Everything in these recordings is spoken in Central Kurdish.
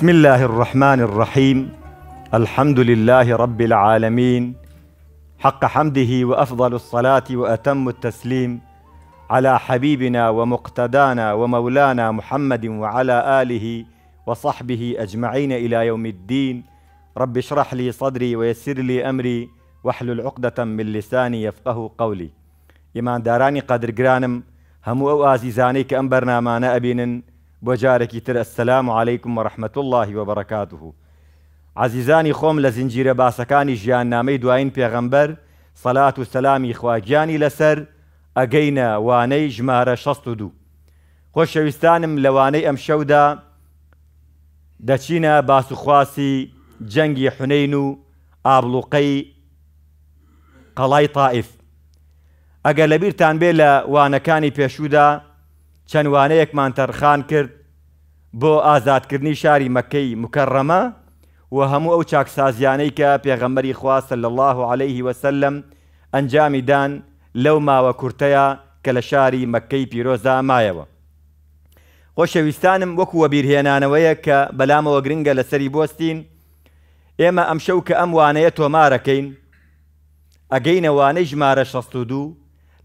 بسم الله الرحمن الرحيم الحمد لله رب العالمين حق حمده وافضل الصلاه واتم التسليم على حبيبنا ومقتدانا ومولانا محمد وعلى اله وصحبه اجمعين الى يوم الدين رب اشرح لي صدري ويسر لي امري واحلل عقده من لساني يفقه قولي داراني قدر جرانم همو او کە ئەم بەرنامانە ابينن بۆ جارێکی تر ئەسلام عیکم ڕحمت اللهی وبڕکاتوه عزیزانی خۆم لە زیینجیرە باسەکانی ژیاننامەی دوایین پێغەمبەر سەلات و سەلامی خواگیانی لەسەر ئەگەینە وانەی ژمارە 16 خۆشەویستانم لەوانەی ئەم شەودا دەچینە باسوخواسی جەنگی حونین و ئابلوقەی قەڵای تائف ئەگەر لەبیرتان بێ لە وانەکانی پێشودا چەندوانەیەکمان تەرخان کرد بۆ ئازادکردنی شاری مەکەی مکەڕەمە و هەموو ئەو چاکسازیانەی کە پێغەمەری خواستە لە الله عليه وسلم ئەنجامی دان لەو ماوە کورتەیە کە لە شاری مەکەی پیرۆزا مایەوە. خۆشەویستانم وەکووە بیرهێنانەوەیە کە بەلامەوە گرنگە لەسەری بستین، ئێمە ئەمشەو کە ئەم وانەیە تۆمارەکەین، ئەگەینەوانەی ژمارە 16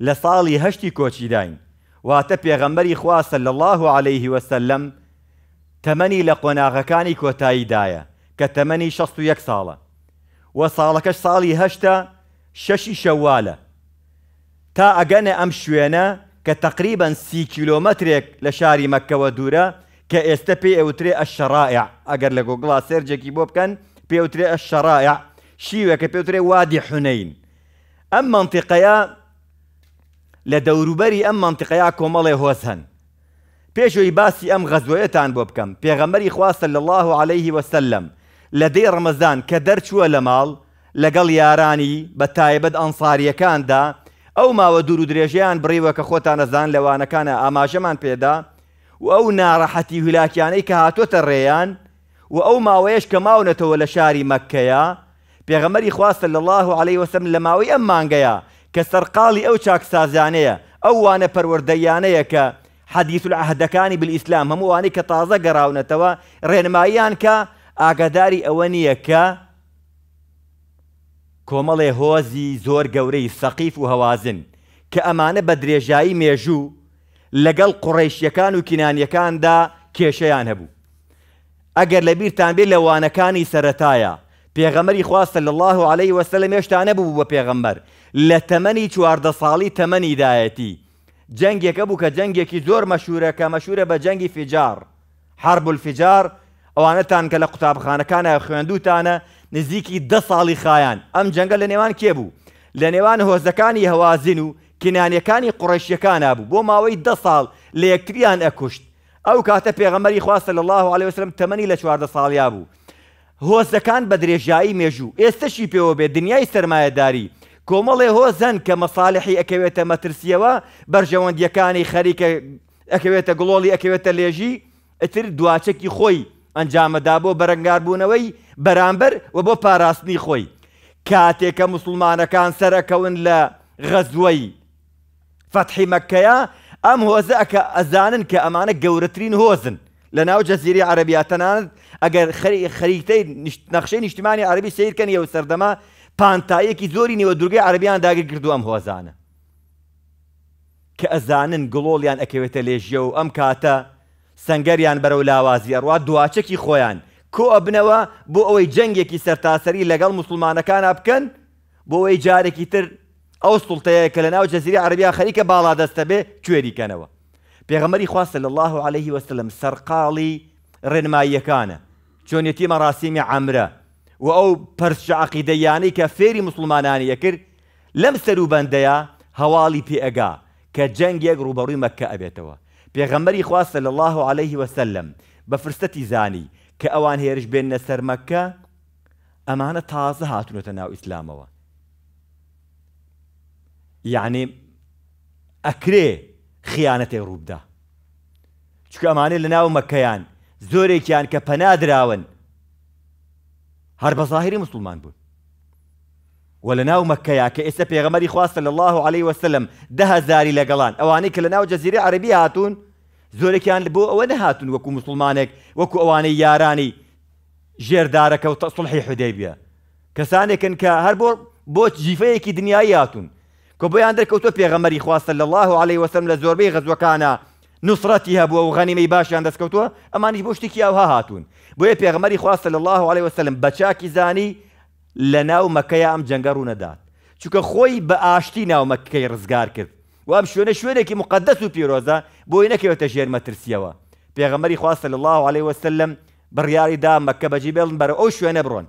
لە ساڵی هەشتی کۆچیداین. واتە پێغەمەری خوا سەل الله عليه وسلم تەمەنی لە قۆناغەکانی کۆتاییدایە کە تەمەنی 61 ساڵە وە ساڵەکەش ساڵی هەشتا شەشی شەوالە تا ئەگەنە ئەم شوێنە کە تقریبا سی کیلۆمەترێک لە شاری مەکەوە دوورە کە ئێستا پێی ئەوترێ ئە شەڕایع ئەگەر لە گۆگڵا سێرجێکی بۆ بکەن پێوترێ ئە شیوە کە پێوترێ وادی حونەین ئەم لە دەوروبەری ئەم منتیقەیە کۆمەڵێ هۆز هەن پێشوی باسی ئەم غەزوەیەتان بۆ بکەم پێغەمەری خواستە لە الله عليه وسلم لە دەی ڕمەزان کە دەرچووە لە ماڵ لەگەڵ یارانی بە تایبەت ئەنساریەکاندا ئەو ماوە دوور و درێژیان بڕیوە کە خۆتان نەزان لەوانەکانە ئاماژەمان پێدا و ئەو ناڕەحەتی هولاکیانەی کە هاتۆتە ڕێیان و ئەو ماوەیەش کە ماونەتەوە لە شاری مەککەیە پێغەمەری خواستە لە الله عليه وسلم لە ماوەی ئەم مانگەیە کە سەرقاڵی ئەو چاکسازانەیە ئەو وانە پەروەردەیانەیە کە حەدیث عهدەکانی بالئیسلام هەمووانەی کە تازە گەڕاونەتەوە ڕێنماییان کە ئاگاداری ئەوە نییە کە کۆمەڵێ هۆزی زۆر گەورەی سەقیف و هەوازن کە ئەمانە بە درێژایی مێژوو لەگەڵ قوڕیشیەکان و کینانیەکاندا کێشەیان هەبوو. ئەگەر لەبییران بێ لەوانەکانی سەتایە پێغەمەری خواستە لە الله عليه وسلم هێشتا نەبوو بە پێغەمبەر لە تەمەنی چواردە ساڵی تەمەنیدایەتی جەنگێکە بوو کە جەنگێکی زۆر مەشهورە کە مەشهورە بە جەنگی فجار حرب الفجار ئەوانەتان کە لە قوتابخانەکانە خوێندوتانە نزیکی ده ساڵی خایان ئەم جەنگە لە نێوان کێبوو لە نێوان هۆزەکانی هەوازین و کنانیەکانی قڕەشیەکان نبوو بۆ ماوەی ده ساڵ لە یەکتریان ئەکوشت ئەو کاتە پێغەمەری خواستە لە الله عليه وسلم تەمەنی لە چواردە ساڵیا بوو هۆزەکان بە درێژایی مێژوو ئێستشی پێوە بێ دنیای سرمایهداری کۆمەڵێ هۆزەن کە مەساالحی ئەکەوێتە مەترسیەوە بەرژەوەندیەکانی خەریکە ئەکەوێتە گڵۆڵی ئەکەوێتە لێژی ئەتر دواچەکی خۆی ئەنجامەدا بۆ بەرەنگاربوونەوەی بەرامبەر و بۆ پاراستنی خۆی کاتێکە مسلمانەکان سەرەکەون لە غەزوەی فەتحی مەکەیە ئەم هۆزە ئەکە ئەزانن کە ئەمانە گەورەترین هۆزن لە ناو جەزیری عربیاتەنان ئەگەر خەریکتەی نەخشەی نیشتمانی عربی سیرکەن ئەو سەردەما پانتایەکی زۆری نیوە دوورگەی عربیان داگەر کردووەم هۆزانە کە ئەزانن گڵۆڵیان ئەکەوێتە لێژیە و ئەم کاتە سنگەریان بەرەو لاوازی ئەڕوا دواچەکی خۆیان کۆ ئەبنەوە بۆ ئەوەی جەنگێکی سەرتاسەری لەگەڵ مسلمانەکانە بکەن بۆ ئەوەی جارێکی تر ئەو سوڵتەیە کە لە ناو جەزیری عربیا خەریکە باڵا دەستە بێ کوێریکەنەوە پێغەمەری خواستە لە الله عليه وسلم سەرقاڵی ڕێنماییەکانە چۆن یەتیمە ڕاستیمی عامرە و ئەو پەرشە عقیدەیانەی کە فێری مسلمانانی یەکرد لەم سەروبەندەیە هەواڵی پێئگا کە جەنگێک ڕوبەڕووی مەکە ئەبێتەوە پێغەمەری خواستە لە الله عليه وسلم بە فرستەتی زانی کە ئەوان هێرش بێنە سەرمەکە ئەمانە تازە هاتونەتە ناو ئیسلامەوە یعنی ئەکرێ خیانەتێ ڕووبدا چکە ئەمانێ لە ناو مەکەیان زۆرێکیان کە پەنادراون هەر بە ظاهری مسلمان بوون وە لە ناو مەکەیا کە ئێستا پێغەمەری خواستە لە الله عليه وسلم دههزاری لەگەڵان ئەوانەی کە لە ناو جەزیری عربی هاتوون زۆرێکیان بۆ ئەوە نەهاتون وەکو مسلمانێک وەکو ئەوانەی یارانی ژێردارەکە و تەسڵحی حودەیبە کەسانێکن کە هەر بۆ بۆ جیفەیەکی دنیای هاتون کە بۆیان دەرکەوتۆ پێغەمەری خواستە لە الله عليه وسم لە زۆربەی غەزوەکانە نوسرەتی هەبووە و غەنیمەی باشیان دەستکەوتووە ئەمانی بۆ شتێکی ئەوها هاتوون بۆیە پێغەمەری خواستە لە الله عليه وسلم بەچاکی زانی لە ناو مەکەی ئەم جەنگە ڕوونەدات چونکە خۆی بە ئاشتی ناو مەکەی ڕزگار کرد و ئەم شوێنە شوێنێکی مقدەس و پیرۆزە بۆی نەکەوێتە ژێر مەترسیەوە پێغەمەری خواستە لە الله عليه وسلم بڕیاریدا مەکە بەجی بێڵن بەرە ئەو شوێنە بڕۆن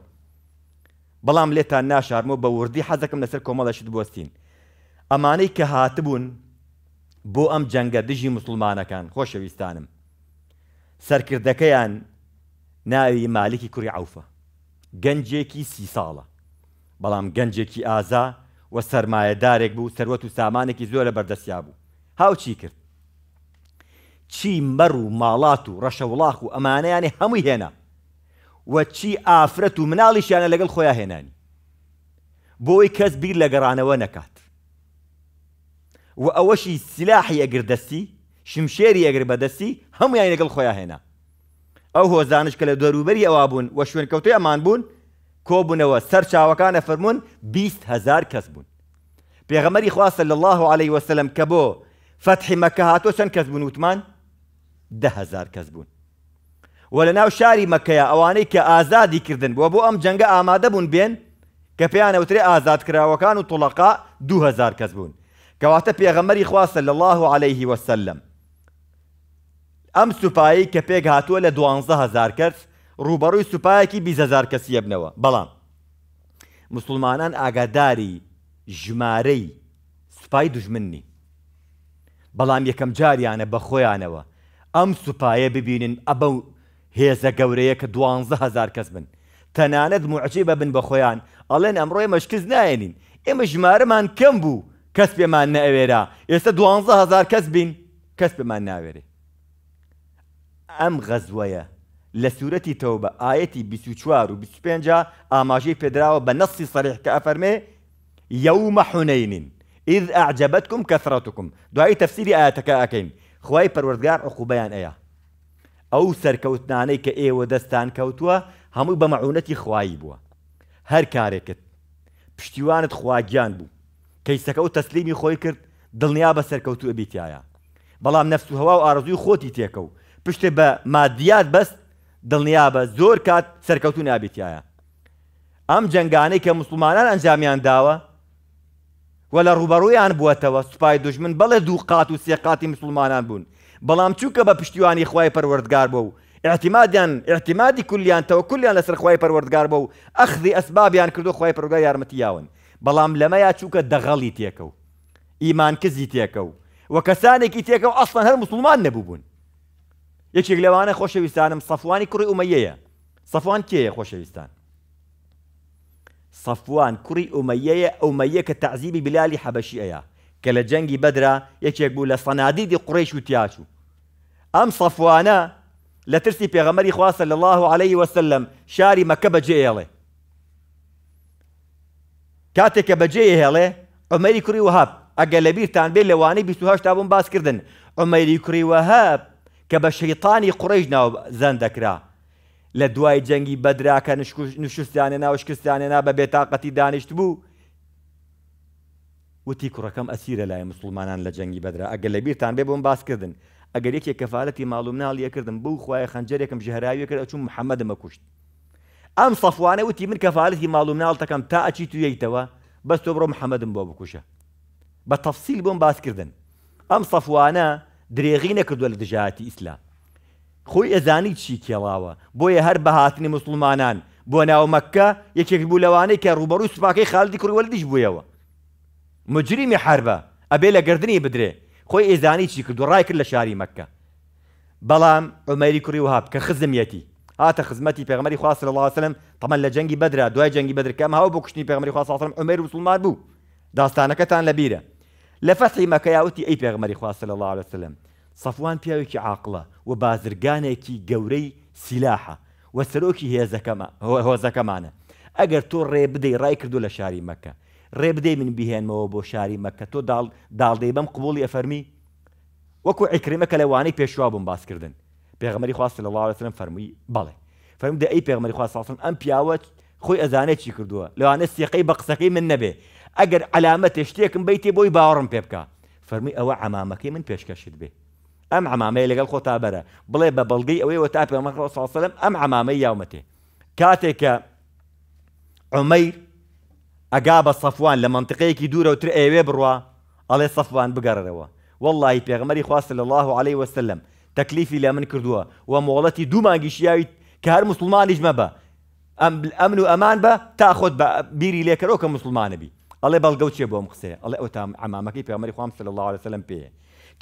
بەڵام لێتان ناشارمەوە بە وردی حەزەکەم لەسەر کۆمەڵەشت بستین ئەمانەی کە هاتبوون بۆ ئەم جەنگە دژی مسلمانەکان خۆشەویستانم سەرکردەکەیان ناوی مالکی کوری عوفە گەنجێکی سی ساڵە بەڵام گەنجێکی ئازا و سەرمایەدارێک بوو سەروەت و سامانێکی زۆرە بەردەسیا بوو هاوچی کرد چی مەڕ و ماڵات و ڕەشەوڵاخ و ئەمانەیانی هەمووی هێنا وە چی ئافرەت و مناڵیشیانە لەگەڵ خۆیان هێنانی بۆی کەس بیر لە گەڕانەوە نەکات و ئەوەشی سلاحی ئەگردەستی شمشێری ئەگر بەدەستی هەمویان لەگەڵ خۆیان هێنا ئەو هۆزانش کە لە دەروبەری ئەوا بوون و شوێنکەوتی ئەمان بوون کۆبوونەوە سەر چاوەکانە فەرمونون هزار کەس بوون پێغەمەری خواستە لە الله عليه وسلم کە بۆ فتحی مەکە هاتۆ چەند کەس بوون وتمان دههزار کەس بوون وە لە ناو شاری مەکەیە ئەوانەی کە ئازادی کردن بووە بۆ ئەم جەنگە ئامادە بوون بێن کە پێیانەوترێ ئازادکراوەکان و توڵەقا 2000 کەس بوون کەواتە پێغەمەری خواستە لە الله عليه وسلم ئەم سوپایی کە پێک هاتووە لە دوهزار کرد ڕوبەڕووی سوپایەکی بیزەزار کەسیە بنەوە بەڵام مسلمانان ئاگاداری ژمارەی سوپای دژمننی بەڵام یەکەم جاریانە بە خۆیانەوە ئەم سوپایە ببینن ئەبە هێزە گەورەیە کە هزار کەس بن تەنانەت معجێ بەبن بە خۆیان ئەڵێن ئەمڕۆی مەشکز نایەنین ئێمە ژمارەمان کەم بوو کەس پێمان نەوێرا ئێستا دوانزە هزار کەس بین کەس پێمان ناوێرێ ئەم غەزوەیە لە سوورەتی تەوبە ئاەتی بیچوار و پێ ئاماژەی پێدراوە بە نەسی سەریح کە ئەفەرمێ یەومە حونەینین ئید ئاعجبەتکم کەسرەتکم دوایی تەفسیری ئاەتەکە ئەەکەین خی پەروەردگار عقوبیان ئەیە ئەو سەرکەوتنانەی کە ئێوە دەستان کەوتووە هەمووی بە مەعونەتی خوایی بووە هەر کارێکت پشتیوانت خواگیان بوو کەیسەکە و تەسلیمی خۆی کرد دڵنیا بە سەرکەوتو ئەبییتایە بەڵام نفس و هەوا و ئارزوی خۆتی تێکە و پشتێ بە مادیات بەست دڵنیا بە زۆر کات سەرکەوتو نابیتایە ئەم جنگانەی کە مسلمانان ئەنجامیان داوە وە لە ڕوبەڕوویان بووەتەوە سوپای دژمن بەڵێ دوو قات و سێقاتی مسلمانان بوون بەڵام چووکە بە پشتیوانی خی پەروەردگار بوو احتیمادیان احتیمادی کولیان تەوە کولیان لەسەر خی پەروەردگار بوو ئەخذی ئەسبابیان کردو خی پرۆگای یارمەتیاون بلام لما چووکە دەغەڵی تێکە و ئیمانکزی تێکە و وە کەسانێکی تێکە و مسلمان نبوبون یەکێک لەوانە خۆشەویستانم سەفوانی کوڕی ئومەیەیە سەفوان کێیە خۆشەویستان سەفوان کوڕی ئومەیەیە ئەومەیە کە تعزیبی بلالی حەبەشی ئەیە کە لە جەنگی بەدرا یەکێک بوو لە سەنادیدی قڕیش و تیاچوو ئەم سەفوانە الله عليه وسلم شاري مكبه جيالي کاتێک کە بەجێی هێڵێ ئەمەری کوری وهاب ئەگە لە بیرتان بێ لەوانەی 28 تابوون باسکردن ئەمەری کوری وهاب کە بە شەیتانی قڕێژ ناو زەن دەکرا لە دوای جەنگی بەدراکە نوشتیانە ناوشکستانێنا بە بێتاقەتی دانیشت بوو وتی کوڕەکەم ئەسیرە لای مسلمانان لە جەنگی بەدرا ئەگە لە بیرتان بێ بۆم باسکردن ئەگەر یەکێک کەفاەتی ماڵوم ناڵیەکردم بوو خخوایە خەنجەرێکم ژهراوی کرد ئەچوم محەممەدمە کوشت ئەم سەفوانە وتی من کەفاالەتی ماڵومناڵتەکەم تا ئەچی تویەیتەوە بەس تۆ بڕۆ محەممەدم بۆ بکوشە بە تەفسیل بۆم باسکردن ئەم سەفوانە درێغی نەکردووە لە دژاتی ئیسلام خۆی ئەزانی چی کێڵاوە بۆیە هەر بەهاتنی مسلمانان بۆ ناومەکە یەکێک بوو لەوانەیە کە ڕوبەروو سوپاکەی خاڵی کووەل دیش بوویەوە مجریمی حربە ئەبێ لە گردنی بدرێ خۆی ئێزانی چی کردو ڕای کرد لە شاری مەکە بەڵام ئۆمەری کوڕی وهاب کە خزمەتی هاتە خزمەتی پێغمەری خواست لە لاسلم تەمە لە جەنگی بەدرا دوای جەنگی بەدرکەم هەوە بۆ کوشتنی پێغمەری خواستڵم ئەمەر مسلمان بوو داستانەکەتان لەبیرە لە فەسی مەکەیاوتی ئەی پێغمەری خواست لە الله لەسلم سەفوان پیاوێکی عاقلە و بازرگانێکی گەورەی سیلاحە و سەرۆکی هۆزەکەمانە ئەگەر تۆ ڕێ بدەی ڕای کردو لە شاری مەکە ڕێ بدەی من بهێنمەوە بۆ شاری مەکە تۆ داڵدەی بەم قوڵی ئەفەرمی وەکو ئەیکریمەکە لەوانەی پێشوا بم باسکردن پیغمبري خواص صلى الله عليه وسلم فرمي بله فهم دي اي پیغمبري خواص صلى الله عليه وسلم ام پیاوت خو اذانه چي كردو لو ان سي قي بق سقي من نبي اگر علامه اشتيك من بيتي بوي بارم پيبكا فرمي او عمامك من پيشكشت به ام عمامه اللي قال خوتا بره بلي ببلقي او يوتا پیغمبري خواص صلى الله عليه وسلم ام عمامه يومته كاتك عمير اجاب صفوان لمنطقه كي دوره وتر ايوي بروا عليه صفوان بقرروا والله يا غمر صلى الله عليه وسلم تەکلیفی لە من کردووە و مۆڵەتی دوو مانگیشیاوی مسلمان هەر مسلمانیش ام ئەمن و با بە تاخۆت بە بیری لێکەرەوە کە مسلمانەبی ئەڵێ بەڵگەوتێ بۆم قسێ ئەڵێ ئەو تام ئەمامەکەی پێمەری خوام سل الله عليه وسلم پێ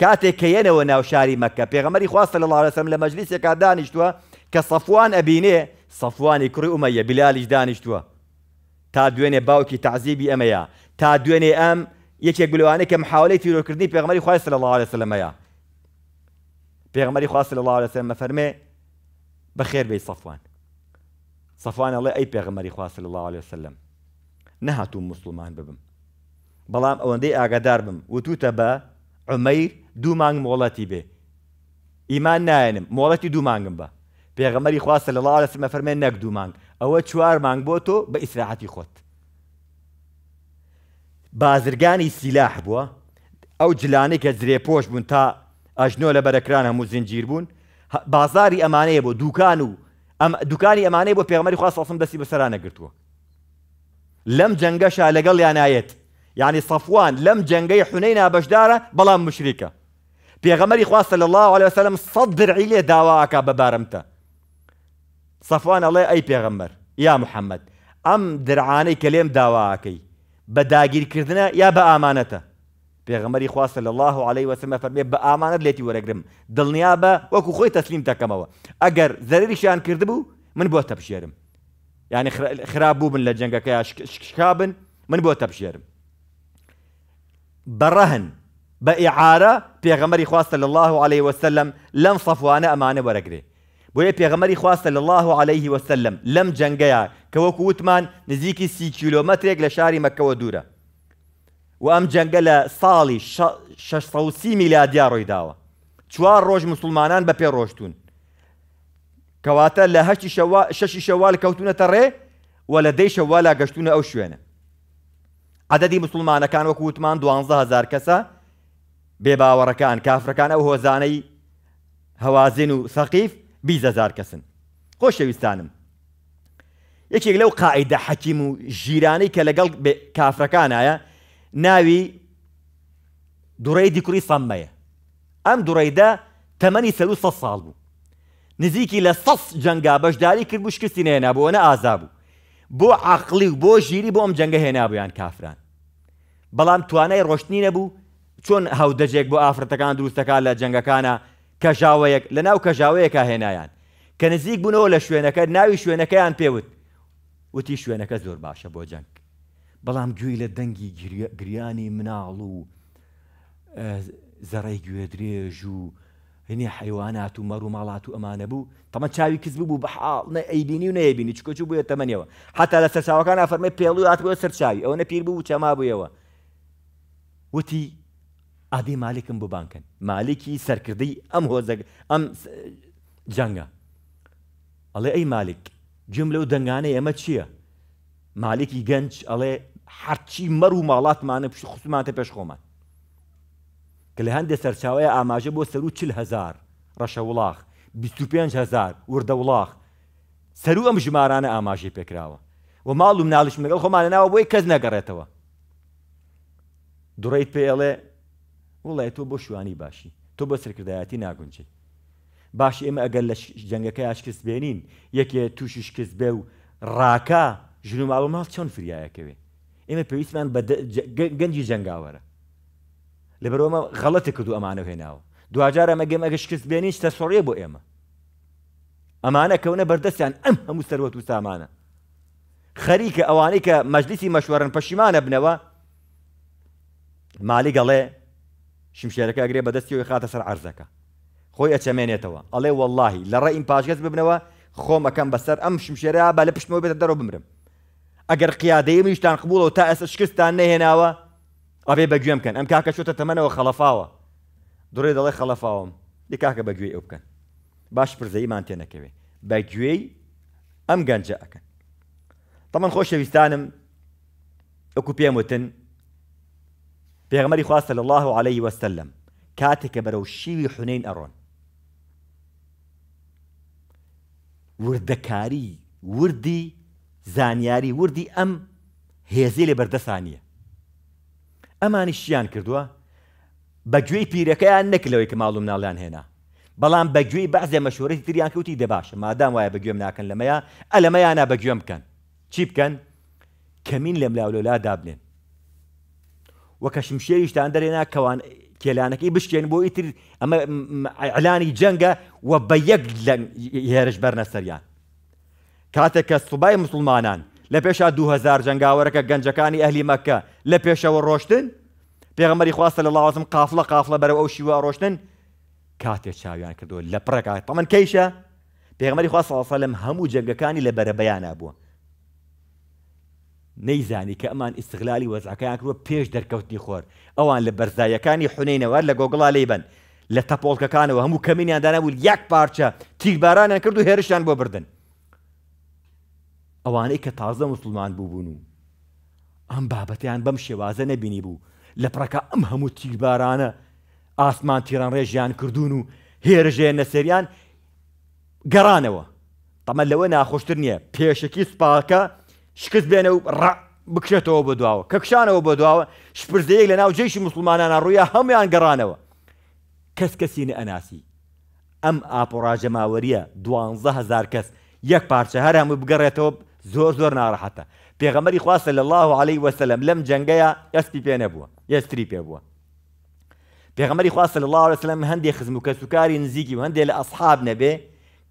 کاتێک کە یەنەوە ناوشاری مەکە پێغەمەری خواستە لە لاڵەسم لە مەجلیسێکا دانیشتووە کە سەفوان ئەبینێ سەفوانی کوڕی ئومەیە بلالیش دانیشتووە تا دوێنێ باوکی تعزیبی ئەمەیە تا دوێنێ ئەم یەکێک بلوانێک کە محاولی تیرۆکردنی پێغمەری خوای سل الله عليه وسلمەیە پێغمەری خواست لە لاوەسە مەفەرمێ بەخێر بێ سەفوان سەفوانە لێ ئەی پێغمەری خواست لە لاوە لەسلم نەهاتوو مسلمان ببم بەڵام ئەوەندەی ئاگادار بم وتوتە بە عمەیر دوو مانگ مۆڵەتی بێ ئیمان نایەنم مۆڵەتی دوو مانگم بە پێغەمەری خواستە لە لاڵ لەسمە فەرمێن نەک دوو مانگ ئەوە چوار مانگ بۆ تۆ بە ئیسراحەتی خۆت بازرگانی سیلاح بووە ئەو جلانەی کە جرێپۆش بوون تا ئەژنۆ لە بەرەکران هەموو زنجیر بوون بازاری ئەمانەیە بۆ دوکان و دوکانی ئەمانەیە بۆ پێغمەری خواستسم دەستی بەسەرا نەگرتووە لەم جەنگەشا لەگەڵ یانایەت یعنی سەفوان لەم جەنگەی حونەی نابەشدارە بەڵام مشریکە پێغەمەری خواستە لە الله عليه وسلم سەد درعی لێ داواکە بەبارمتە سەفوان ئەڵێ ئەی پێغەمبەر یا محەممەد ئەم درعانەی کە لێم داواکەی بە داگیرکردنە یا بە ئامانەتە پێغەمەری خواستە لە الله عليه وسمە فەرمێ بە ئامانت لێتی وەرەگرم دڵنیا بە وەکو خۆی تەسلیم دەکەمەوە ئەگەر زەرریشیان کردبوو من بۆ تەپشێرم یعنی خراببوو بن لە جەنگەکە شکا بن من بو تەپشێرم بەڕەهن بە ئیعاە پێغەمەری خواستە لە الله عليه وسلم لەم سەفوانە ئەمانە وەرەگرێ بۆیە پێغەمەری خواستە لە الله عليه وسلم لم جەنگەیە کە وەکو وتمان نزیکی سی کیلومترێک لە شاری مەکەوە دوورە و ئەم جەنگە لە ساڵی 16 میلادیا ڕۆی داوە چوار ڕۆژ مسلمانان بە پێ ڕۆشتون کەواتە لە هەشتی شەشی شەوال کەوتونەتە ڕێ و لە دەی شەوالا گەشتونە ئەو شوێنە عدەدی مسلمانەکان وەکو وتمان 12هزار کەسە بێ باوەڕەکان کافرەکان ئەو هۆزانەی هەوازین و سەقیف بیزەزار کەسن خۆشەویستانم یەکێک لەو قاعدە حەکیم و ژیرانەی کە لەگەڵ کافرەکانایە ناوی دوڕێ دیکوری سەممەیە ئەم دوڕێدا تەمەنی سەلو سە ساڵ بوو نزیکی لە سەس جەنگا بەشداری کرد بشکستی نێنا بۆ نە ئازا بوو بۆ عقلی و بۆ ژیری بۆ ئەم جەنگە هێنابوویان کافران بەڵام توانای ڕۆشتنی نەبوو چۆن هەودەجێک بۆ ئافرەتەکان دروستەکان لە جەنگەکانە کەژاوەیەک لە ناو کەژاوەیەکە هێنایان کە نزیک بوونەوە لە شوێنەکە ناوی شوێنەکەیان پێوت وتی شوێنەکە زۆر باشە بۆ جەنگ بەڵام گوێی لە دەنگی گریانی مناڵ و زەڕی گوێ درێژ و هەنی حیوانات و مەڕ و ماڵات و ئەمانە بوو تەمە چاوی کەس بوو بە حاڵ ئەیبینی و نەیبینی چکۆچوو بووە تەمەنیەوە حتا لە سەرچاوەکان ئافەرمە پێڵ و هاتبووە سەرچاوی ئەوە نەپیر بوو چەما بوویەوە وتی ئادی مالکم بۆ بانکن مالکی سەرکردی ئەم هۆزەگ ئەم جەنگە ئەڵێ ئەی مالک جم لەو دەنگانە ئێمە چییە؟ مالکی گەنج ئەڵێ هەرچی مەر و ماڵاتمانە پیش خوسمماتە پێش خۆمان کە لە هەندێک سەرچاوەیە ئاماژە بۆ سەر و چل هزار ڕەشە وڵاخ 25 هزار وردە وڵاخ سەر و ئەم ژمارانە ئاماژی پێکراوە و ماڵ و ناڵش لەگەڵ خۆمانە ناوە بۆی کەس نەگەڕێتەوە دوڕیت پێڵێ وڵای تۆ بۆ شوانی باشی تۆ بە سەرکردایەتی ناگونجی باش ئێمە ئەگەر لە جەنگەکە یاشکست بێنین یەکێ تووشش کەس بێ و ڕاکە ژنو ماڵ و ماڵ چۆن فریایەکەوێ ئێمە پێویستمان بە گەنجی جنگاوەرە لەبەرۆمە غەڵەتی کردو ئەمانە هێناوە دوجار ئەمە گەم ئەگە شکست بێنیش تە سوڕێ بۆ ئێمە ئەمانە کەونە بەردەستیان ئەم هەموو سەرەت و سامانە خەریکە ئەوانەی کە مەجلیسی مەشوەرن پەشیمانە بنەوە مالی گەڵێ شمشێرەکە ئەگرێ بەدەستیەوەی خاتە سەر عرزەکە خۆی ئەچەمێنێتەوە ئەڵێ واللهی لە ڕێ ئیم پاشگەز ببنەوە خۆمەکەم بەسەر ئەم شمشێرە با لە پشتمەوە بێتە دەرەوە بمرم ئەگەر قیادەیەمیشتان قبولەوە تا ئەس شکستان نەهێناوە ئەبێ بەگوێم بکەن ئەم کاکە شوتە تەمەنەوە خەڵەفاوە دوڕێ دەڵێ خەڵەفاوم دی کاکە بەگوێ ئەو بکەن باش پرزەیمان تێنەکەوێ بەگوێی ئەم گەنجە ئەەکەن تەمەەن خۆشەویستانم ئەکو پێم وتن پێغمەری خواستە لە الله عليه وسلم کاتێکە بەرەو شیوی حونین ئەڕۆن وردەکاری وردی زانیاری وردی ئەم هێزی لێ بەردەسانیە ئەمانی شیان کردووە بەگوێی پیرەکەیان نەک لەوەی کە ماڵوم ناڵیان هێنا بەڵام بەگوێی بەعزێ مەشورەتی تریان کەوتی دەباشە مادام وایە بەگوێم ناکەن لەمەیە ئەلەمەیانە بەگوێم بکەن چی بکەن کەمین لەم لاولۆلا دابلێن وە کەشمشێریشتان دەرێنا کەوان کێلانەکەی بشکێن بۆ ئیتر ئەمە ئەلانی جەنگە و بە یەک هێرش بەرنەسەریان کاتێک کە سوبای مسلمانان لە پێشا 2000 جنگاوەرەکە گەنجەکانی ئەهلی مەکە لە پێشەوە ڕۆشتن پێغمەری خواستە لە لاوازم قافلە قافلە بەرە ئەو شیوە ڕۆشتن کاتێک چاویان کردو لە پڕێکات تەمەەن کەیشە پێغمەری خواستڵسە لەم هەموو جەگەکانی لە بەرەبەیانە بووە نەیزانی کە ئەمان ئیسغلالی وەزعەکەیان کردوە پێش دەرکەوتنی خۆر ئەوان لە بەرزایەکانی حونینەوە لە گۆگڵا لی بن لە تەپۆڵکەکانەوە هەموو کەمینیاندانە بوو یەک پارچە تیربارانیان کرد و هێرشان بۆ بردن ئەوانەی کە تازە مسلمان بووبوون و ئەم بابەتیان بەم شێوازە نەبینی بوو لە پڕەکە ئەم هەموو تیربارانە ئاسمان تیران ڕێژیان کردوون و هێرژێن نەسەریان گەڕانەوە تەمە لەوە ناخۆشتر نییە پێشەکی سپاکە شکست بێنە و ڕ بکشێتەوە بە دواوە کە کشانەوە بە دواوە شپرزەیەک لە ناو جێشی مسلمانانە ڕوویە هەمویان گەڕانەوە کەس کەسینە ئەناسی ئەم ئاپۆڕاژە ماوەریە دوهزار کەس یەک پارچە هەر هەموو بگەڕێتەوە زور زور ناراحته پیغمبري خواستە صلى الله عليه وسلم لم جنگيا يستي بي نبو يستري بي بووە پیغمبري خواستە صلى الله عليه وسلم هندي خزمو كسوكاري کە سوکاری لاصحاب نبي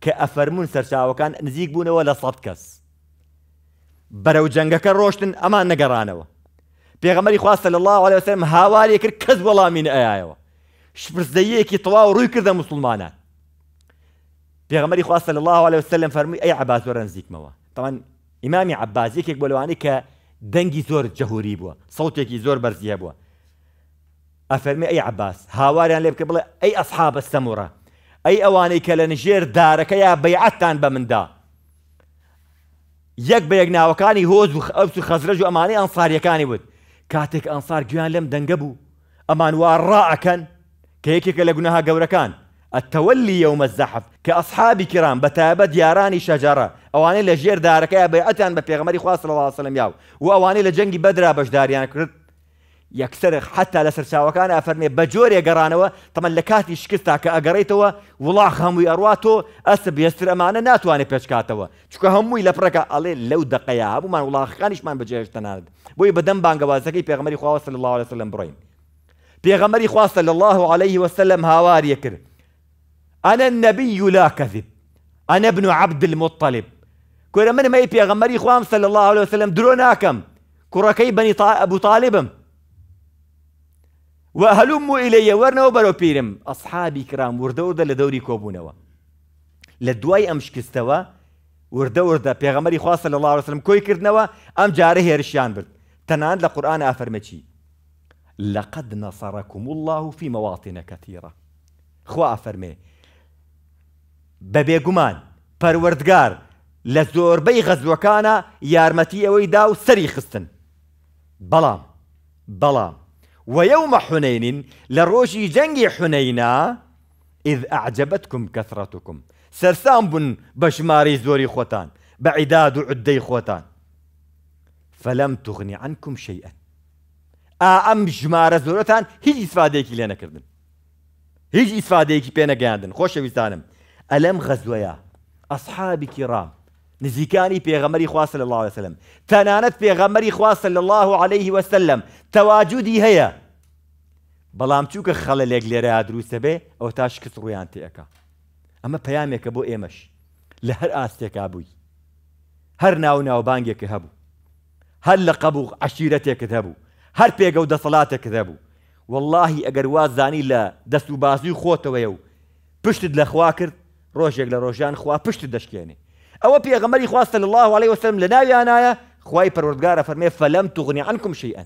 كافرمون لە ئەسحاب نەبێ کە ولا صدكس برو جنگا كروشتن اما نگرانو پیغمبري جەنگەکە صلى ئەمان نەگەڕانەوە پێغەمەری خواستە لە الله عليه وسلم هاواری کرد کەس وەڵامین ئایایەوە شپرزدەیەکی تەواو ڕووی کردە مسلمانان پێغەمەری خواستە لە الله عليه وسلم فرمي اي عباس وەرە موا طبعا ئیمامی عبازیەکێک بەلوانی کە دەنگی زۆر جەهوری بووە سەوتێکی زۆر بەرزیە بووە ئەفەرمی ئەی عباس هاواریان لێ بکە بڵێ ئەی ئەسحابە سەمورە ئەی ئەوانەی کە لە نژێر دارەکە یا بەیعەتتان بە مندا یەک بە یەکناوەکانی هۆز و ئەوس و خەزرەژ و ئەمانەی ئەنفاریەکانی وت کاتێک ئەنفار گویان لەم دەنگە بوو ئەمان وا ڕائەکەن کە یەکێکە لە گوناها گەورەکان التولي يوم الزحف كأصحاب كرام بتابد ياراني شجرة أواني لجير دارك يا بيعتان ببيغمري خواه صلى الله عليه وسلم ياو وأواني لجنجي بدرا بشداريان كرت یەکسەر حتا لە سەرچاوەکانە ئەفەرمێ بە جۆرێ گەڕانەوە تەمە لە کاتی شکستا کە ئەگەڕێتەوە وڵاخ هەمووی ئەڕاتۆ ئەس بێستر ئەمانە ناتوانێت پێچکاتەوە چکە هەمووی لە پرەکە ئەڵێ لەو دقەیە هەبوومان وڵاخەکانیشمان بەجێشتەنات بۆی بەدەم بانگەوازەکەی پێغمەری خواوە لە الله وسلم بڕین پێغەمەری خواستە لە الله عليه وسلم هاواریە کرد أنا النبي لا كذب أنا ابن عبد المطلب كورا من ما يبي غمري إخوان صلى الله عليه وسلم دروناكم كورا كي بني طا... أبو طالبم وهلم إلي ورنا وبرو بيرم أصحابي كرام وردو ورد لدوري كوبونوا لدواي أمش كستوا وردە إخوان صلى الله عليه وسلم كوي کردنەوە أم جارە هێرشیان برد تناند لقرآن قورآان لقد نصركم الله في مواطن كثيرة خوا أفرمي بە بێگومان پەروەردگار لە زۆربەی غەزوەکانە یارمەتی ئەوەی دا و سەری خستن بەڵام بەڵام ويوم حنين لروشي جنگي حنينا إذ أعجبتكم كثرتكم سرسام بن بشماري زوري خوتان بعداد عدي خوتان فلم تغني عنكم شيئا ئام ژمارە زۆرەتان هیچ ئیسفادێکی لێ نەکردن هیچ ئیسفادەیەکی پێ نەگەاندن خۆشەویستانم ألم غزويا أصحاب كرام نزيكاني پێغەمەری خواسە لە الله عليه وسلم تنانت پێغەمەری خواسە لە الله عليه وسلم تواجدي هي بلام توك خەڵە لێک لێرە دروستە بێ ئەو تا شکست ڕویان تێەکە ئەمە پەیامێکە بۆ ئێمەش لە هەر ئاستێکا بووی هەر ناو ناوبانگێکە هەبوو هەر لقبو قەبوو عشیرەتێکت هر هەر پێگە و والله هەبوو واللهی ئەگەر وازانی لە دەست و بازی خۆتەوەیە و ڕۆژێک لە ڕۆژان خوا پشت او ئەوە پێغەمەری خواستە صلى الله عليه وسلم لە ناویانایە خوای پەروەردگارە فەرمێ فلم تغني عنكم شيئا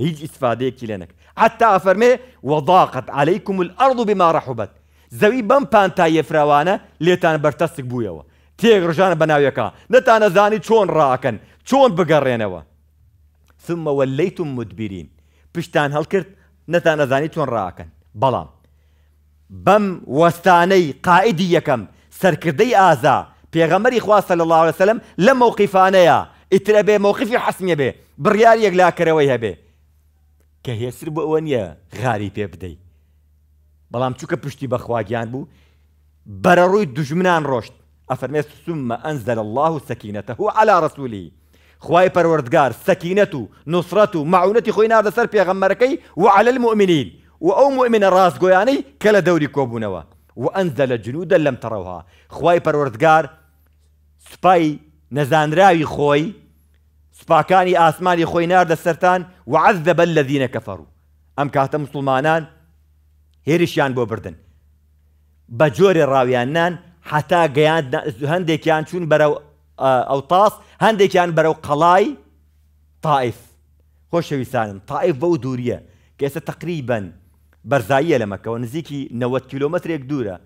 هيج ئیسفادەیەکی لێنک حتى افرمي وضاقت عليكم الأرض بما رحبت زەوی ليتان پانتایە فراوانە تيغ بەرتەستک بوویەوە نتانا زاني بەناویەکە راكن چۆن ڕاکەن چۆن بگەڕێنەوە ثمەوە لەیتم مدبیرین پشتان نتانا زاني چون راكن بلام بەم وەستانەی قائدی یەکەم سەرکردەی ئازا پێغەمەری خواستە لە الله وسلم لە مووقیفانەیە ئیترە بێ مووقفی حسمە بێ بڕیار یەکلاکەرەوەی هەبێ کە هێسر بۆ ئەوە نییە غاری پێ بدەیت بەڵام چووکە پشتی بەخواگیان بوو بەرەڕووی دژمنان ڕۆشت ئەفەرمێ سوممە ئەنزل الله سەکینەتە هو على رسولی خوای پەروەردگار سەکینەت و نوسرەت و معونەتی خۆی ناردەسەر پێغەمەرەکەی و على المؤمنین و ئەو مؤمنە ڕاستگۆیانەی کە لە دەوری کۆبوونەوە و ئەنجدە لە جنوودە لەم تەڕەوها خی پەروەردگار سوپای نەزانراوی خۆی سوپاکانی ئاسمانی خۆی ناردە سەران و عز دەبەن لە دینە کەفەڕ و ئەم کاتە مسلمانان هێرشیان بۆ بردن بە جۆرێ ڕاویاننان حتا گەیان هەندێکیان چوون بەرەو ئەو تاس هەندێکیان بەرەو قەڵای تاائف خۆشەویستانم تاائف بەو دووریە کە ئێستا تقریبن بەرزاییە لە مەکەەوە نزیکی 90 کیلومترێک دوورە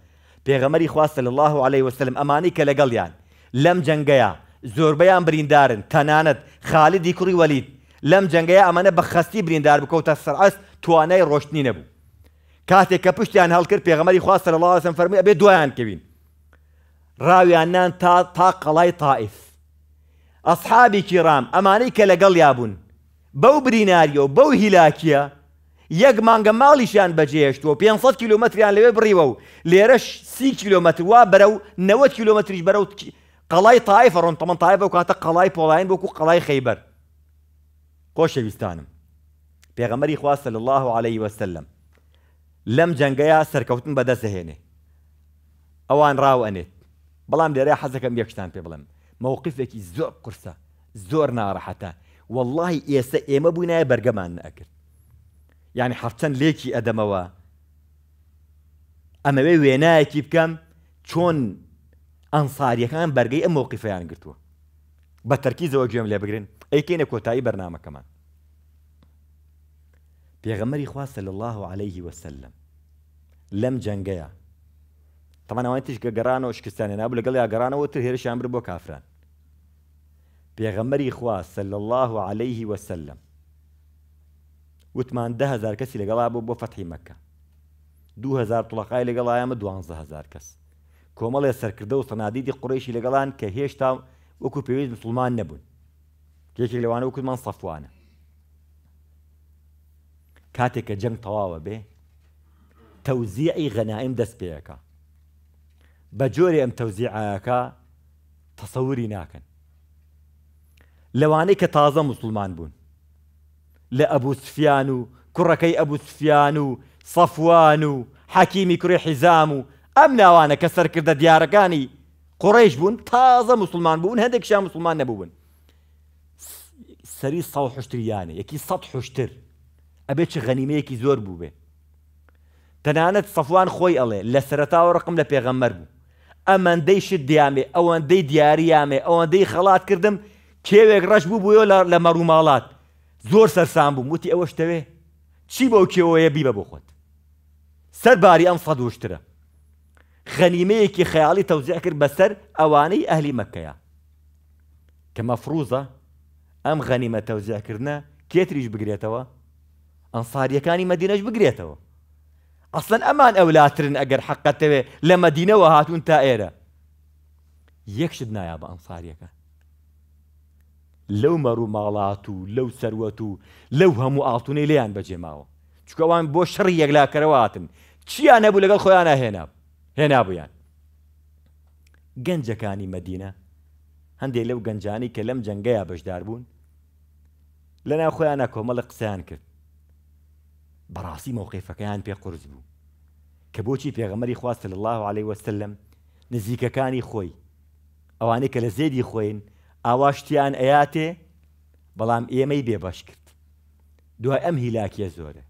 پێغەمەری خواستە لە الله عليه وسلم ئەمانی کە لەگەڵیان لەم جەنگەیە زۆربەیان بریندارن تەنانەت خالیدی کوڕی وەلید لەم جەنگەیە ئەمانە بە خەستی بریندار بکەوتە سەرعست توانای ڕۆشتنی نەبوو کاتێک کە پشتیان هەڵکرد پێغەمەری خواستە لە الله سم فەرمی ئەبێ دوایان کەوین ڕاویاننان تا تا قەڵای تائف ئەسحابی کیڕام ئەمانەی کە لەگەڵ یابوون بەو بریناریە و بەو هیلاکیە یەک مانگە ماڵیشیان بەجێشتوە 500 کیلومتریان لەوێ بڕیوە و لێرەش سی کیلومتر وا بەرە و 90 کیلومتریش بەرە و قەڵای تایفە ڕۆن تەمە تایە بە کاتە قەڵای پۆڵایەن بۆکو قەڵای خەیبەر خۆشەویستانم پێغەمەری خواستە لە الله عليه وسلم لەم جەنگەیە سەرکەوتن بەدەستهێنێ ئەوان ڕاو ئەنێت بەڵام لێرە حەزەکەم یەکشتان پێ بڵم مەوقفێکی زۆر قورسە زۆر ناڕەحەتە واللهی ئێستا ئێمە بووینایە بەرگەمان نەکرد يعني یعنی حەفتەن لێکی ئەدەمەوە ئەمەوەی وێنایەکی بکەم چۆن ئەنساریەکان بەرگەی ئەم مووقیفیان گرتووە بە تەرکیزەوە گوێم لێ بگرن ئەیکەینە برنامج كمان بيغمر اخوا صلى الله عليه وسلم انا انا تەمانەوەی تشکە گەرانەوە انا انا لەگەڵ یا گەرانەوە تر هێرشیان بر بو كافران بيغمر اخوا صلى الله عليه وسلم وتمان دههزار کەسی لەگەڵا بوو بۆ فەتحی مەکە 2000 توڵقای لەگەڵایەمە 12هزار کەس کۆمەڵێ سەرکردە و سەنادیدی قڕیشی لەگەڵان کە هێشتا وەکو پێویست مسلمان نەبوون یەکێک لەوانە وکومان سەفوانە کاتێک کە جەنگ تەواوە بێ تەوزیعی غەنائیم دەست پێەکە بە جۆری ئەم تەوزیعەکە تەسەوری ناکەن لەوانەی کە تازە مسلمان بوون لە ئەبوسفیان و کوڕەکەی ئەبوسفیان و سەفوان و حەکیمی کوڕی حیزام و ئەم ناوانە کە سەرکردە دیارەکانی قڕێش بوون تازە مسلمان بوون هەندێکشیان مسلمان نەبوون سەری ساڵ حشتریانە یەکی سەد حشتر ئەبێت چ غەنیمەیەکی زۆر بوو بێ تەنانەت سەفوان خۆی ئەڵێ لە سەرتاوە ڕقم لە پێغەممەر بوو ئەمەندەی شت دیامێ ئەوەندەی دیاریامێ ئەوەندەی خەڵات کردم کێوێک ڕەش بوو بووە لە مەڕووماڵات زۆر سەرسان بووم وتی ئەوە شتەوێ چی بەو کێوەیە بیبە بۆ خۆت سەرباری ئەم سەد وشترە خەنیمەیەکی خەیاڵی تەوزیع کرد بەسەر ئەوانەی ئەهلی مەکەیە کە مەفروزە ئەم غەنیمە تەوزیعکردە کێتریش بگرێتەوە ئەنساریەکانی مەدینەش بگرێتەوە ئەسن ئەمان ئەولاترن ئەگەر حەقەتەوێ لە مەدینەوە هاتوون تا ئێرە یەکشت نایە بە ئەنساریەکان لەو مەڕوو ماڵات و لەو سەروەت و لەو هەموو ئاتونەی لیان بەجێماوە چکەوان بۆ شڕی یەکلاکەرەوەاتن چیان نەبوو لەگەڵ خۆیانە هێنا هێنابوویان گەنجەکانی مەدینە هەندێک لەو گەنجانی کە لەم جەنگەیە بەشدار بوون لەنا خۆیانە کۆمەڵە قسەیان کرد بەڕاستی مۆقیفەکەیان پێ قرس بوو کە بۆچی پێغەمەری خواست لە الله عليه وسلم نزیکەکانی خۆی ئەوانەی کە لە زێدی خۆین ئاواشتیان ئەیاتێ بەڵام ئێمەی بێبەش کرد دوای ئەم هیلاکیە زۆرە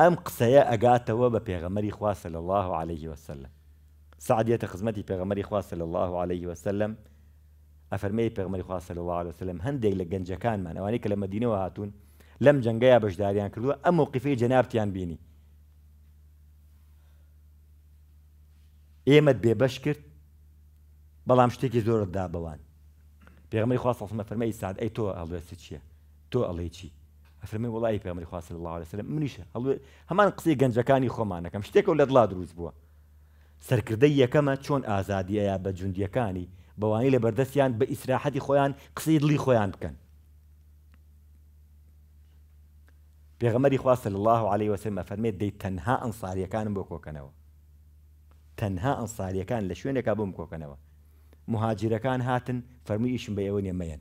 ئەم قسەیە ئەگاتەوە بە پێغەمەری خواسە لە الله عليه وسلم سعدیەتە خزمەتی پێغەمەری خواسە لە الله عليه وسلم ئەفەرمەی پێغمەری خواسە لە الله وسلم هەندێک لە گەنجەکانمان ئەوانەی کە لە مدینەوە هاتوون لەم جەنگەیە بەشداریان کردووە ئەم وقیفەی جەنابتیان بینی ئێمەت بێبەش کرد بەڵام شتێکی زۆرت دا بەوان پێغمەی خواستمە فەرمەی ساد ئەی تۆ ئەڵێسی چییە تۆ ئەڵێ چی ئەفرمی وڵی پێغمەی خواست لە لەسەر منیشە هەمان قسی گەنجەکانی خۆمانەکەم شتێک و لە دڵا دروست بووە سەرکردەی یەکەمە چۆن ئازادیەیە بە جوندیەکانی بەوانی لە بەردەستیان بە ئیسراحەتی خۆیان قسی دڵی خۆیان بکەن پێغەمەری خواستە الله عليه وسلم فەرمێت دەی تەنها ئەنساریەکانم بۆ کۆکەنەوە تەنها ئەنساریەکان لە شوێنێکا بۆم کۆکەنەوە مهاجرەکان هاتن فەرمی ئیشم بە ئێوە نێمەیەن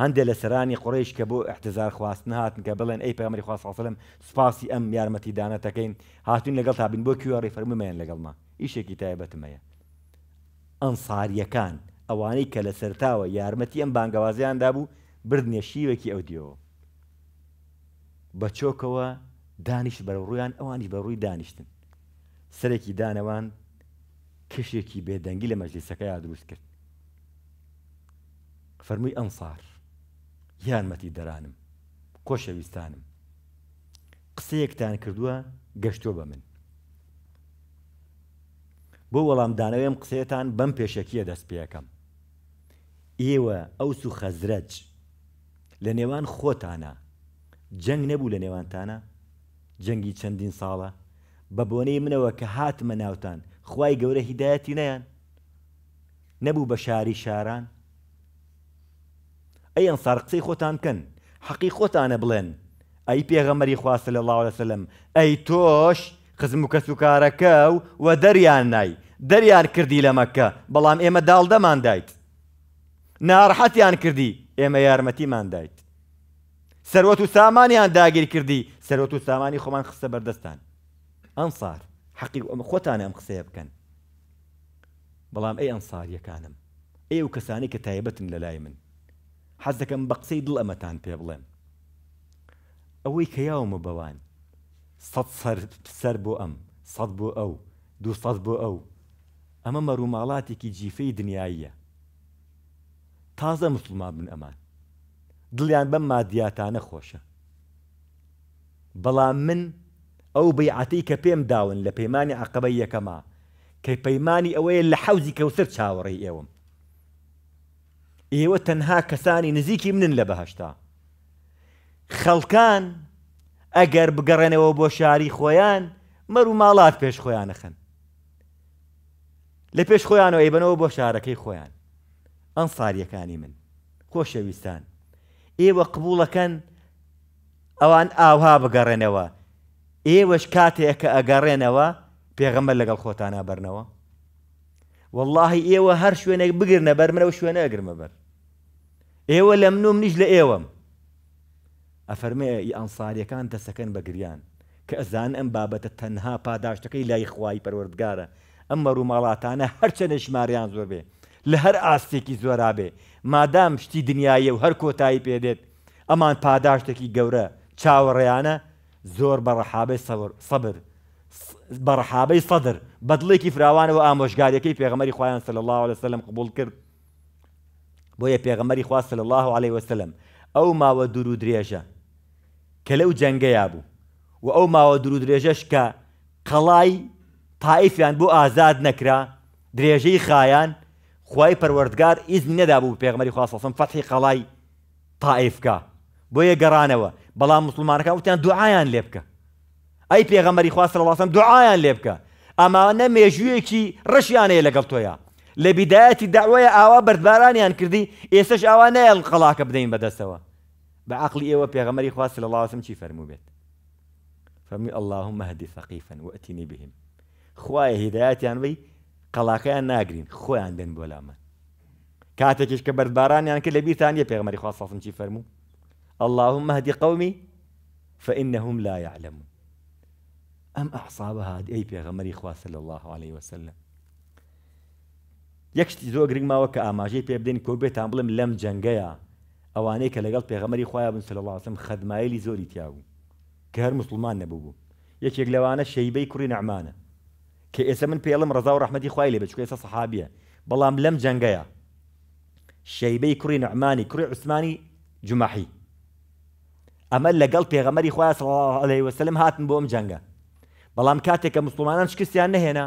هەندێک لە سەرانی قڕیش کە بۆ احتزار خواستن هاتن کە بڵێن ئەی پەمەری خواستڵم سپاسی ئەم یارمەتی داە تەکەین هاتون لەگەڵ تابین بۆ کوێڕی فەرممەیان لەگەڵما ئیشێکی تایبەتمەیە ئەنساریەکان ئەوانەی کە لە سەرتاوە یارمەتی ئەم بانگەوازیاندا بوو بردنێ شیوەکی ئەو دیەوە بە چۆکەوە دانیش بەرەڕویان ئەوانی بەڕووی دانیشتن سەرێکی دانەوان کشێکی بێدەنگی لە مەجلیسەکەی دروست کرد فەرمووی ئەنسار یانمەتی دەرانم کۆشەویستانم قسەیەکتان کردووە گەشتۆ بە من بۆ وەڵامدانەوەم قسەیەتان بەم پێشەکیە دەست پێەکەم ئێوە ئەو سو خەزرەج لە نێوان خۆتانە جەنگ نەبوو لە نێوانتانە جەنگی چەندین ساڵە بە بۆنەی منەوە کە هاتمە ناوتان خی گەورە هیدایەتی نەیان نەبوو بە شاری شاران ئەیان سارقسەی خۆتان بکەن حەقی خۆتانە بڵێن ئەی پێغەمەری خواستە لە لاوە سەلم ئەی تۆش خزم و کەس و کارەکە و وە دەریان نای دەریان کردی لە مەکە بەڵام ئێمە داڵدەمان دایت ناڕحەتیان کردی ئێمە یارمەتیمان دایت سەرۆت و سامانیان داگیر کردی سەرۆت و سامانی خۆمان خستە بەردەستان ئەنسار حەقی خۆتانە ئەم قسەیە بکەن بەڵام ئەی ئەنساریەکانم ئێ و کەسانی کە تایبەتن لە لای من حەز دەکەم بە قسەی دڵ ئەمەتان پێ بڵێم ئەوەی کە یاومە بەوان سەر بۆ ئەم سەد بۆ ئەو دووسەد بۆ ئەو ئەمە مەروماڵاتێکی جیفەی دنیاییە تازە مسلمان بن ئەمان دڵیان بەم مادیاتانە خۆشە بلا من ئەو بەیعەتی کە پێم داون لە پەیمانی عقبە یەکەما کە پەیمانی ئەوەیە لە حەوزی کەوسەر چاوەڕی ئێوەم ئێوە تەنها کەسانی نزیکی منن لە بەهشتا خەڵکان ئەگەر بگەڕێنەوە بۆ شاری خۆیان مەرو ماڵات پێش خۆیان نەخن لە پێش خۆیانەوە ئەیبنەوە بۆ شارەکەی خۆیان ئەنساریەکانی من خۆشەویستان ئێوە قبولەکەن ئەوان ئاها بگەڕێنەوە ئێوەش کاتێک کە ئەگەڕێنەوە پێغەمە لەگەڵ خۆتانە بەرنەوە واللهی ئێوە هەر شوێنێک بگرنە بەر منەوە شوێنە ئەگرمە بەر ئێوە لە منوم نیش لە ئێوەم ئەفەرمێ ئەنساریەکان دەسەکەن بە گریان کە ئەزان ئەم بابەتە تەنها پاداشتەکەی لای خوای پەروەردگارە ئەمە ڕووماڵاتانە هەرچە نەشماریان زۆر بێ لە هەر ئاستێکی زۆرا بێ مادام شتی دنیاە و هەر کۆتایی پێدێت ئەمان پاداشتێکی گەورە چاوەڕێیانە زۆر بە ڕەحابەی سەبر بە ڕەحابەی سەدر بەدڵێکی فراوانەوە ئامۆژگاریەکەی پێغمەری خۆیان سل الله لە سلم قبول کرد بۆیە پێغمەری خواست لە الله عليه وسلم ئەو ماوە دوور و درێژە کە لەو جەنگەیا بوو و ئەو ماوە دوور و درێژەش کە قەڵای تایفیان بۆ ئازاد نەکرا درێژەی خایان خی پەروەردگار ئیزنی نەدا بوو پێغمەری خواستسم فەتحی قەڵای تائفکە بۆیە گەڕانەوە بەڵام مسلمانەکە وتیان دوعایان لێ بکە ئەی پێغەمەری خواستە لەڵاسم دوعایان لێ بکە ئەمانە مێژوویەکی ڕشیانەیە لەگەڵ تۆیە لە بیدایەتی داوایە ئاوا بەردبارانیان کردی ئێستش ئاوا نەیە قەڵاکە بدەین بەدەستەوە بە عقلی ئێوە پێغەمەری خواستە لە لاسم چی فەرموو بێت فەرمی ئەلهم مەهدی فەقیفەن وەتینی بهیم خوایە هیداەتیان وی قەڵاکەیان ناگرین خۆیان دێن بۆ لامە کاتێکیش کە بەردبارانیان کرد لە بیرتان یە پێغمەری خواستڵسم چی فەرموو اللهم اهد قومي فانهم لا يعلمون ام اعصابها اي پیغمبر اخوا صلى الله عليه وسلم يكشتي زو اگرين ما جي بي پيبدين كوبيت امبلم لم جنگيا اواني كه لغل پیغمبر اخوا ابن صلى الله عليه وسلم خدمايلي زوري تياو كهر مسلمان نبو يك يگلوانه شيبي كوري نعمانه كي اسم من بيلم رضا ورحمه اخوي لي بشكو اسا صحابيه بلام لم جنگيا شيبي كوري نعماني كوري عثماني جمحي ئەمە لەگەڵ پێغەمەری خۆیان سڵی وسلم هاتن بۆم جەنگە بەڵام کاتێک کە مسلمانان شکستیان نەهێنا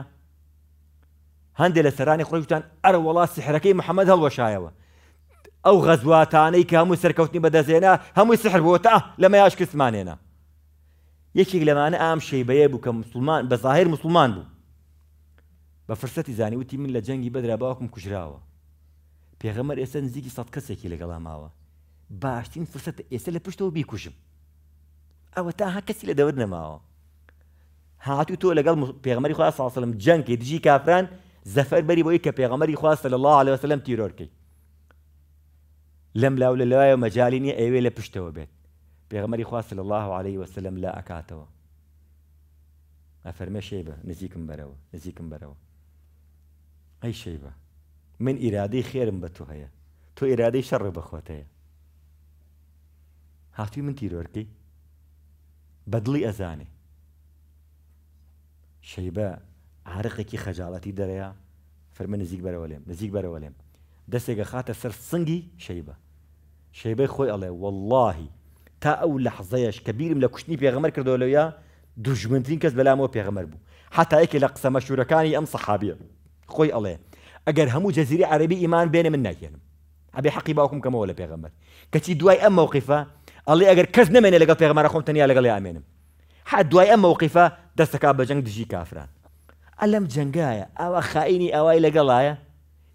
هەندێک لە سەرانی خۆیشتان ئەر وڵات سحرەکەی محەممەد هەڵوەشایەوە ئەو غەزواتانەی کە هەموو سەرکەوتنی بەدەزێنا هەمووی سحر بۆتە لەمە یاشکستمانێنە یەکێک لەمانە ئام شەیبەیە بوو کە مسلمان بە ظاهر مسلمان بوو بە فرسەتی زانیوتی من لە جەنگی بەدرا باوکم کوژراوە پێغەمەر ئێستا نزیکی سەد کەسێکی لەگەڵا ماوە باشترین فرسەتە ئێستا لە پشتەوە بیکوژم ئەوە تا ها کەسی لە دەور نەماوە هاتو تۆ لەگەڵ پێغمەری خوا ساسەلم جەنگی دژی کافران زەفەر بەری بۆی کە پێغەمەری خواستە لە الله عليه وسلم تیرۆرکەی لەم لاو لە لەوایە مەجای نیە ئەوێ لە پشتەوە بێت پێغمەری خواستە لە الله عليه وسلم لا ئەکاتەوە ئەفەرمە شێبە نزیکم بەرەوە نزیکم بەرەوە ئەی شێبە من ئیرادەی خێرم بە تو هەیە تۆ ئیرادەی شەڕ بەخۆت هەیە هاتووی من تیرۆرکی بدلي ئەزانێ شيبا عرقێکی خەجاڵەتی دەرەیە فەرمە نزیک بەرەوە لێم نزيك بەرەوە لێم دەستێکە خاتە سر سنگی شەیبە شەیبەی خۆی الله والله تا ئەو لە حزەیەش کە بیرم لە کوشتنی پێغەمەر کردەوە لەوە بلا مو بەلامەوە پێغەمەر بوو حتا یەکێ لە قسە مەشورەکانی ئەم سەحابە خۆی ئەڵێ ئەگەر هەموو عربی ئیمان بێنە من ناکێنم ئەبێ حەقی باوکم کەمەوە لە پێغەمەر كتي دواي ئەم مووقفە ئەڵێ ئەگەر کەس نمێنێ لەگەڵ پێغمارە خۆم تەنیا لەگەڵ ئامێنم حد دوای ئەم مەوقیفە دەستەکە بە جەنگ دژی کافران ئەلەم او ئەوە خائینی ئەوای لەگەڵایە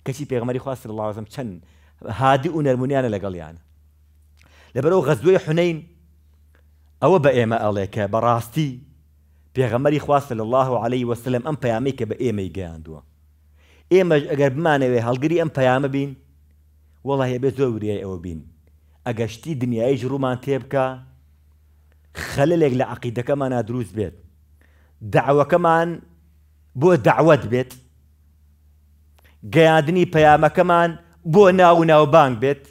کەچی پێغمەری خواست لازم چەند هادی و نەرمونیانە لەگەڵیانە لەبەرەوە غەزوی حنین ئەوە بە ئێمە ئەڵێ کە بەڕاستی پێغەمەری خواست لە الله عليه وسلم ئەم پەیامی کە بە ئێمەی گەیاندووە ئێمە ئەگەر بمانەوێ هەڵگری ئەم پەیامە بین والله هەبێت زۆر وریای بین ئەگەشتی دنیایش ڕوومان تێ بکە خەلەلێک لە عقیدەکەمانە دروست بێت داوەکەمان بۆ داوت بێت گەیاندنی پەیامەکەمان بۆ ناو ناوبانگ بێت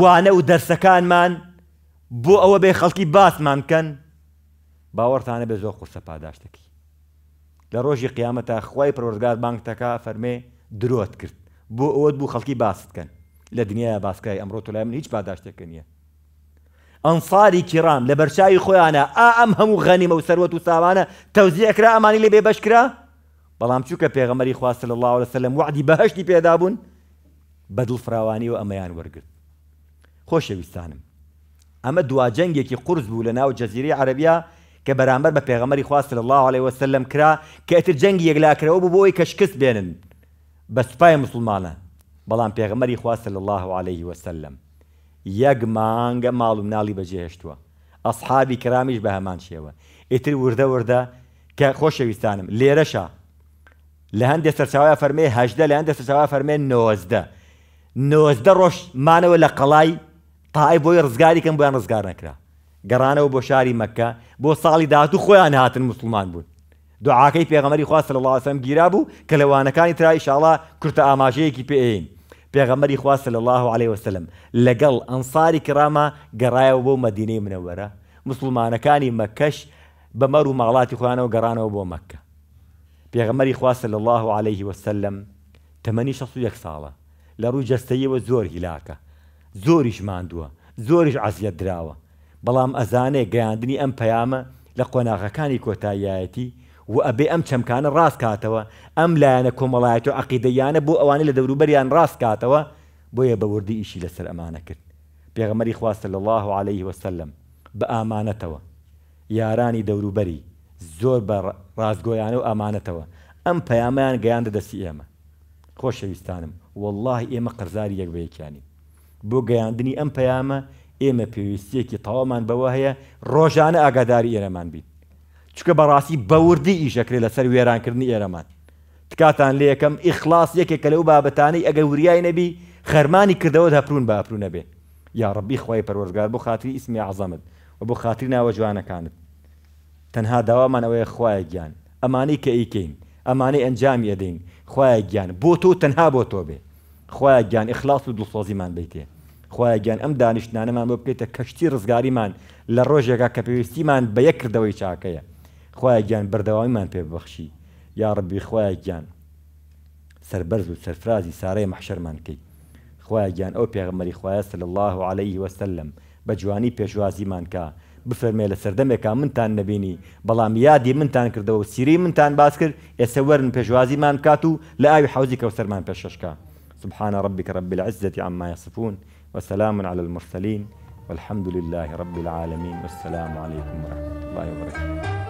وانە و دەرسەکانمان بۆ ئەوە بێ خەڵکی باسمان بکەن باوەڕتانە بێ زۆر قورسە پاداشتەکی لە ڕۆژی قیامەتە خی پرۆزگار بانکتەکە فەرمێ درۆت کرد بۆ ئەوەت بوو خەڵکی باس بکەن لە دنیا باسکای ئەمڕۆ تۆ لای من هیچ باداشتێکە نییە ئەنفاری کرام لە بەرچوی خۆیانە ئا ئەم هەموو غەنیمە و سەروەت و ساوانە تەوزیەکرا ئەمانی لێ بێ بەشکرا بەڵام چووکە پێغەمەری خواستە لە الله لە سەلم وعدی بەهشتی پێدا بوون بەدڵ فراوانی و ئەمەیان وەرگرت خۆشەویستانم ئەمە دواجەنگێکی قرس بوو لە ناو جەزیری عربیا کە بەرامبەر بە پێغەمەری خواست لە الله عليه وسلم کرا کە ئەتر جەنگی یەکلاکرەوە بوو بۆی کە شکست بێنن بە سوپای مسلمانە بەڵام پێغمەری خواستە لە الله عليه وسلم یەک مانگە ماڵ و ناڵی بەجێهێشتووە ئەسحابی کرامیش بە هەمان شێوە ئیتر وردە وردە کە خۆشەویستانم لێرەشە لە هەندێک سەرچاوە فەرمێ هەدە لە هەندێک سەرچاوە فەرمێ نۆزدە نۆزدە ڕۆژمانەوە لە قەڵای تای بۆی ڕزگاریکەم بۆیان ڕزگار نەکرا گەڕانەوە بۆ شاری مەکە بۆ ساڵی داات و خۆیان هاتن مسلمان بوون دوعاکەی پێغەمەری خوا سل اللهسم گیرا بوو کە لەوانەکانی ترای شاڵا کورتە ئاماژەیەکی پێین پێغەمەری خوا سل الله عليه وسلم لەگەڵ ئەنساری کرامە گەڕایەوە بۆ مەدینەی منەوەرە مسلمانەکانی مەکەش بەمەەر و ماڵاتی خوانەوە گەڕانەوە بۆ مەکە پێغەمەری خوا سل الله عليه وسلم تەمەنی 16 ساڵە لە ڕووی جستەیەوە زۆر هیلاکە زۆریش ماندووە زۆریش عزیەت دراوە بەڵام ئەزانێ گەیاندنی ئەم پەیامە لە قۆناغەکانی کۆتاییەتی و ئەبێ ئەم چەمکانە ڕاست کاتەوە ئەم لایەنە کۆمەڵایەت و عقیدەیانە بۆ ئەوانە لە دەوروبەریان ڕاست کاتەوە بۆیە بەوردی ئیشی لەسەر ئەمانە کرد پێغەمەری خواستە لە الله عليه وسلم بە ئامانەتەوە یارانی دەوروبەری زۆر بە ڕازگۆیانە و ئامانەتەوە ئەم پەیامیان گەیان دەدەسی ئێمە خۆشەویستانم واللهی ئێمە قەرزاری یەکبەیەکیانی بۆ گەیاندنی ئەم پەیامە ئێمە پێویستیەکی تاوامان بەوە هەیە ڕۆژانە ئاگاداری ئێرەمان بیت چکە بەڕاستی بەوردی ئیشەکرێت لەسەر وێرانکردنی ئێرەمان تکاتان لێ یەکەم ئیخلاس یەکێک کە لەو بابەتانەی ئەگە وریای نەبی خەرمانی کردەوە دەپرون باپرون نەبێ یا ڕبی خی پەرۆژگار بۆ خاتری ئیسمی عزەمت و بۆ خاتری ناوە جوانەکانت تەنها داوامان ئەوەیە خوایە گیان ئەمانەی کە ئیکەین ئەمانەی ئەنجامی ئەدەین خوایە گیان بۆ تۆ تەنها بۆ تۆ بێ خوایە گیان ئیخلاس و دڵسۆزیمان بیتێ خوایە گیان ئەم دانیشتانەمان بۆ بکەیتە کەشتی ڕزگاریمان لە ڕۆژێکا کە پێویستیمان بە یەک کردەوەی چاکەیە خوای گیان بەردەوامیمان پێ ببەخشی یا ڕبی خوای گیان سربەرز و سەرفرازی سارەی محشەرمان کەیت خوای جان ئەو پێغمەری خواه سل الله عليه وسلم بە جوانی پێشوازیمان کە بفەرمێ لە من تان نبینی بەڵام یادی تان کردەوە و سیری منتان باس کرد ئێسە وەرن پێشوازیمان کات و لە ئاوی حوزی پیشش پێششکە سبحان ربك رب العزة عما يصفون وسلام على المرسلين والحمد لله رب العالمين والسلام عليكم ورحمة الله وبركاته